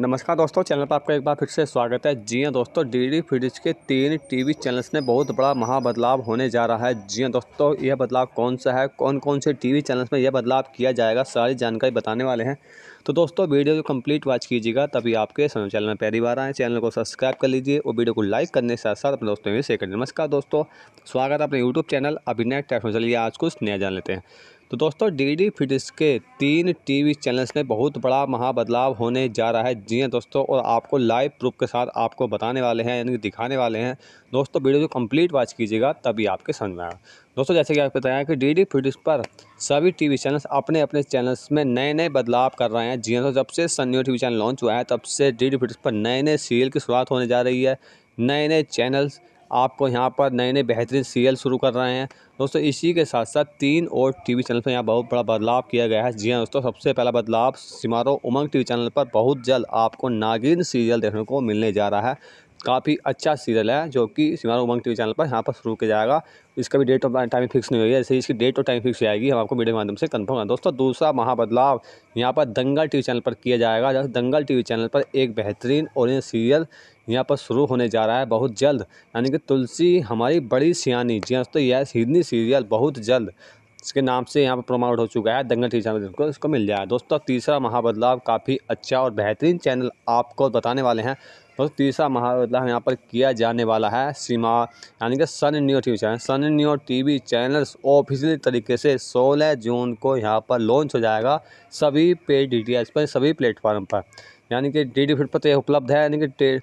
नमस्कार दोस्तों चैनल पर आपका एक बार फिर से स्वागत है जी हाँ दोस्तों डीडी फ्रिज के तीन टीवी चैनल्स में बहुत बड़ा महाबदलाव होने जा रहा है जी हाँ दोस्तों यह बदलाव कौन सा है कौन कौन से टीवी चैनल्स में यह बदलाव किया जाएगा सारी जानकारी बताने वाले हैं तो दोस्तों वीडियो को कंप्लीट वॉच कीजिएगा तभी आपके समय चैनल में पहली बार आएँ चैनल को सब्सक्राइब कर लीजिए और वीडियो को लाइक करने के साथ साथ अपने दोस्तों में शेयर करें नमस्कार दोस्तों स्वागत है अपने यूट्यूब चैनल अभिनय टेक्नो आज कुछ नया जान लेते हैं तो दोस्तों डी डी फिट्स के तीन टीवी चैनल्स में बहुत बड़ा महाबदलाव होने जा रहा है जी हाँ दोस्तों और आपको लाइव प्रूफ के साथ आपको बताने वाले हैं यानी दिखाने वाले हैं दोस्तों वीडियो को कंप्लीट वॉच कीजिएगा तभी आपके समझ में आएगा दोस्तों जैसे कि आपको बताया कि डी डी पर सभी वी चैनल्स अपने अपने चैनल्स में नए नए बदलाव कर रहे हैं जी हाँ तो जब से Sun T V channel launch हुआ है तब से डी डी पर नए नए सीरियल की शुरुआत होने जा रही है नए नए चैनल्स आपको यहाँ पर नए नए बेहतरीन सीरियल शुरू कर रहे हैं दोस्तों इसी के साथ साथ तीन और टीवी चैनल पर यहाँ बहुत बड़ा बदलाव किया गया है जी हाँ दोस्तों सबसे पहला बदलाव सिमारो उमंग टीवी चैनल पर बहुत जल्द आपको नागिन सीरियल देखने को मिलने जा रहा है काफ़ी अच्छा सीरियल है जो कि सिमारो उमंग टी चैनल पर यहाँ पर शुरू किया जाएगा इसका भी डेट और टाइम फिक्स नहीं हुई है जैसे इसकी डेट और टाइम फिक्स आएगी हम आपको वीडियो के माध्यम से कन्फर्म करें दोस्तों दूसरा महाबदलाव यहाँ पर दंगल टी चैनल पर किया जाएगा जैसे दंगल टी चैनल पर एक बेहतरीन और सीरियल यहाँ पर शुरू होने जा रहा है बहुत जल्द यानी कि तुलसी हमारी बड़ी सियानी जी हाँ दोस्तों यह हिंदी सीरियल बहुत जल्द इसके नाम से यहाँ पर प्रमोट हो चुका है दंगल टी चैनल को इसको मिल जाए दोस्तों तीसरा महाबदलाव काफ़ी अच्छा और बेहतरीन चैनल आपको बताने वाले हैं दोस्तों तीसरा महाविद्यालय यहाँ पर किया जाने वाला है सीमा यानी कि Sun New T V channel Sun New T V channel officially तरीके से 16 जून को यहाँ पर लॉन्च हो जाएगा सभी पे डी पर सभी प्लेटफॉर्म पर यानी कि डी डी पर तो यह उपलब्ध है यानी कि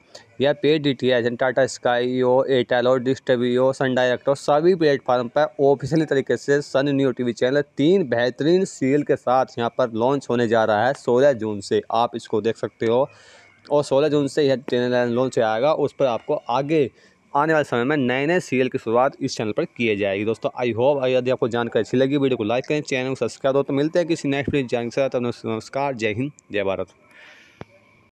यह पे D T H Tata Sky ओ एयरटेल और डिश टी ओ सन डायरेक्ट और सभी प्लेटफॉर्म पर ऑफिशियली तरीके से Sun New T V channel तीन बेहतरीन सील के साथ यहाँ पर लॉन्च होने जा रहा है सोलह जून से आप इसको देख सकते हो और सोलह जून से यह चैनल लॉन्च हो जाएगा उस पर आपको आगे आने वाले समय में नए नए सीरियल की शुरुआत इस चैनल पर की जाएगी दोस्तों आई होप यदि आपको जानकारी अच्छी लगी वीडियो को लाइक करें चैनल को सब्सक्राइब हो तो मिलते हैं किसी नेक्स्ट वीडियो जानकारी नमस्कार जय हिंद जय भारत